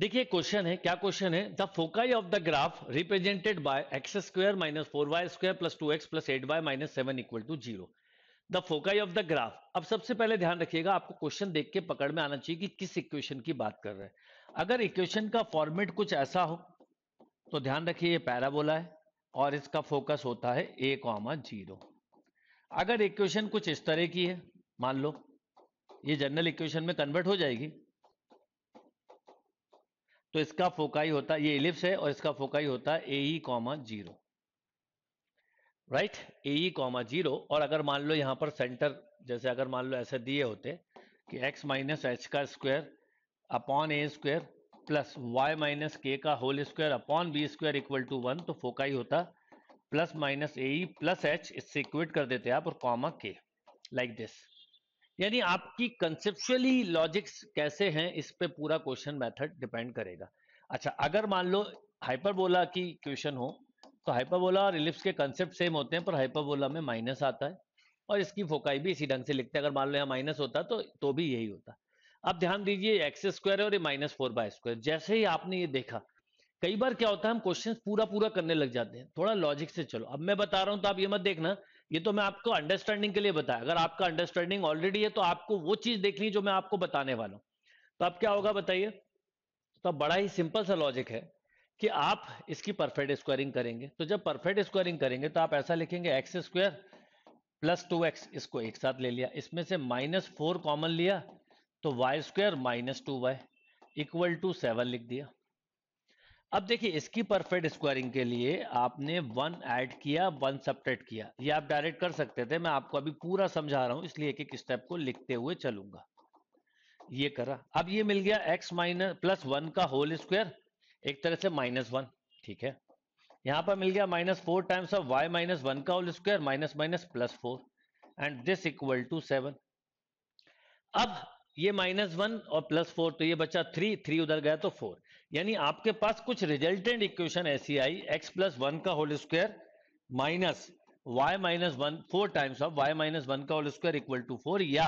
देखिए क्वेश्चन है क्या क्वेश्चन है the foci of the graph represented by x square minus four y square plus two x plus eight y minus seven equal to zero the foci of the graph अब सबसे पहले ध्यान रखिएगा आपको question देख के पकड़ में आना चाहिए कि किस इक्वेशन की बात कर रहे हैं अगर इक्वेशन का फॉर्मेट कुछ ऐसा हो तो ध्यान रखिए ये पैराबोला है और इसका फोकस होता है ए कॉमा जीरो अगर इक्वेशन कुछ इस तरह की है मान लो ये जनरल इक्वेशन में कन्वर्ट हो जाएगी तो इसका फोकाई होता ये इलिप्स है और इसका फोकाई होता है a comma zero right a comma zero और अगर मान लो यहां पर सेंटर जैसे अगर मान लो ऐसे दिए होते कि x माइनस एच का square upon a square plus y minus k का whole square upon b square equal to one तो फोकाई होता plus minus a plus h इससे इक्वेट कर देते आप और कॉमा के लाइक दिस यानी आपकी कंसेप्चुअली लॉजिक्स कैसे हैं इस पे पूरा क्वेश्चन मेथड डिपेंड करेगा अच्छा अगर मान लो हाइपरबोला की क्वेश्चन हो तो हाइपरबोला और रिलिप्स के कंसेप्ट सेम होते हैं पर हाइपरबोला में माइनस आता है और इसकी फोकाई भी इसी ढंग से लिखते हैं अगर मान लो यहाँ माइनस होता तो तो भी यही होता अब ध्यान दीजिए एक्स स्क्वायर है और ये माइनस फोर बाय स्क्वायर जैसे ही आपने ये देखा कई बार क्या होता है हम क्वेश्चन पूरा पूरा करने लग जाते हैं थोड़ा लॉजिक से चलो अब मैं बता रहा हूं तो आप ये मत देखना ये तो मैं आपको अंडरस्टैंडिंग के लिए बताया अगर आपका अंडरस्टैंडिंग ऑलरेडी है तो आपको वो चीज देखनी जो मैं आपको बताने वाला हूं तो अब क्या होगा बताइए तो बड़ा ही सिंपल सा लॉजिक है कि आप इसकी परफेक्ट स्क्वायरिंग करेंगे तो जब परफेक्ट स्क्वायरिंग करेंगे तो आप ऐसा लिखेंगे x square plus two x इसको एक साथ ले लिया इसमें से माइनस फोर कॉमन लिया तो y square minus two y equal to seven लिख दिया अब देखिए इसकी परफेक्ट स्क्वायरिंग के लिए आपने वन ऐड किया वन सपरेट किया ये आप डायरेक्ट कर सकते थे मैं आपको अभी पूरा समझा रहा हूं इसलिए एक एक स्टेप को लिखते हुए चलूंगा ये करा अब ये मिल गया x माइनस प्लस वन का होल स्क्वायर एक तरह से माइनस वन ठीक है यहां पर मिल गया minus four times of y minus one का whole square minus minus plus four and this equal to seven अब ये माइनस वन और प्लस फोर तो ये बचा थ्री थ्री उधर गया तो फोर यानी आपके पास कुछ रिजल्टेंट इक्वेशन ऐसी आई एक्स प्लस वन का whole square minus y minus one four times of y minus one का whole square equal to four या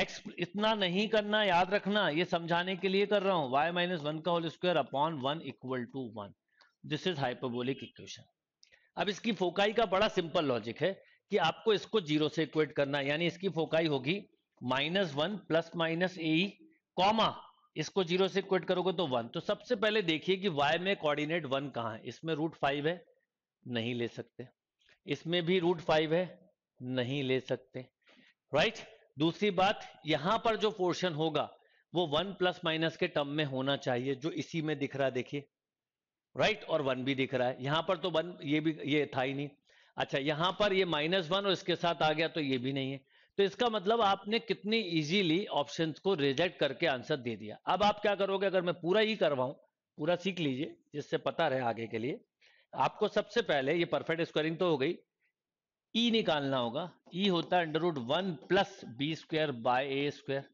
एक्स इतना नहीं करना याद रखना ये समझाने के लिए कर रहा हूं वाई माइनस वन का whole square upon one equal to one this is hyperbolic equation अब इसकी फोकाई का बड़ा सिंपल लॉजिक है कि आपको इसको जीरो से इक्वेट करना यानी इसकी फोकाई होगी minus one plus minus a comma इसको जीरो से क्विट करोगे तो वन तो सबसे पहले देखिए कि वाई में कोऑर्डिनेट वन कहा है इसमें रूट फाइव है नहीं ले सकते इसमें भी रूट फाइव है नहीं ले सकते राइट right? दूसरी बात यहां पर जो पोर्शन होगा वो वन प्लस माइनस के टर्म में होना चाहिए जो इसी में दिख रहा है देखिए राइट right? और वन भी दिख रहा है यहां पर तो वन ये भी ये था ही नहीं अच्छा यहां पर ये माइनस वन और इसके साथ आ गया तो ये भी नहीं है तो इसका मतलब आपने कितनी इजीली ऑप्शंस को रिजेक्ट करके आंसर दे दिया अब आप क्या करोगे अगर मैं पूरा ही करवाऊं पूरा सीख लीजिए जिससे पता रहे आगे के लिए आपको सबसे पहले ये परफेक्ट स्क्वायरिंग तो हो गई ई e निकालना होगा ई e होता है under root one plus b square by a square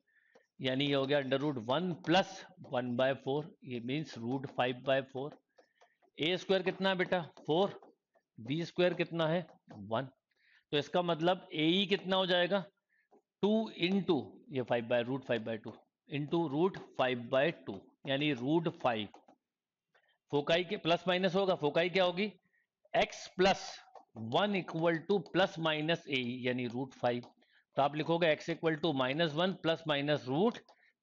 यानी ये हो गया under root one plus one by four ये means root five by four a square कितना है बेटा फोर बी स्क्वायर कितना है वन तो इसका मतलब ए e कितना हो जाएगा टू इंटू ये five by root five by two into root five by two यानी रूट फाइव फोकाई के प्लस माइनस होगा फोकाई क्या होगी x plus one equal to plus minus a यानी रूट फाइव तो आप लिखोगे x equal to minus one plus minus root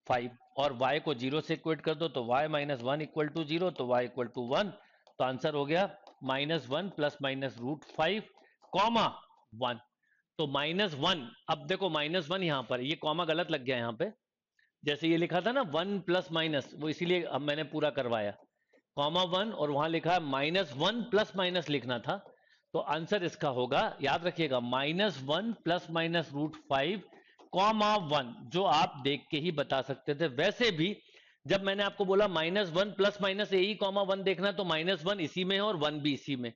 five और वाई को जीरो से इक्वेट कर दो तो y minus one equal to zero तो वाई इक्वल टू वन तो आंसर हो गया minus one plus minus root five comma one तो माइनस वन अब देखो माइनस वन यहां पर ये कॉमा गलत लग गया यहां पे जैसे ये लिखा था ना वन प्लस माइनस वो इसीलिए अब मैंने पूरा करवाया कॉमा वन और वहां लिखा है माइनस वन प्लस माइनस लिखना था तो आंसर इसका होगा याद रखिएगा minus one plus minus root five comma one जो आप देख के ही बता सकते थे वैसे भी जब मैंने आपको बोला minus one plus minus a ही कॉमा वन देखना तो माइनस वन इसी में है और वन भी इसी में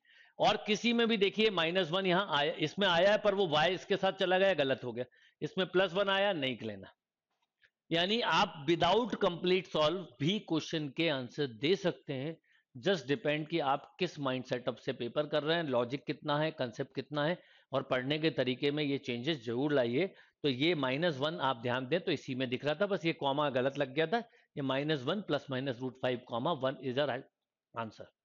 और किसी में भी देखिए माइनस वन यहां आया इसमें आया है पर वो वाई इसके साथ चला गया गलत हो गया इसमें प्लस वन आया नहीं लेना यानी आप विदाउट कंप्लीट सॉल्व भी क्वेश्चन के आंसर दे सकते हैं जस्ट डिपेंड कि आप किस माइंड सेटअप से पेपर कर रहे हैं लॉजिक कितना है कंसेप्ट कितना है और पढ़ने के तरीके में ये चेंजेस जरूर लाइए तो ये माइनस वन आप ध्यान दें तो इसी में दिख रहा था बस ये कॉमा गलत लग गया था ये minus one plus minus root five comma one is right answer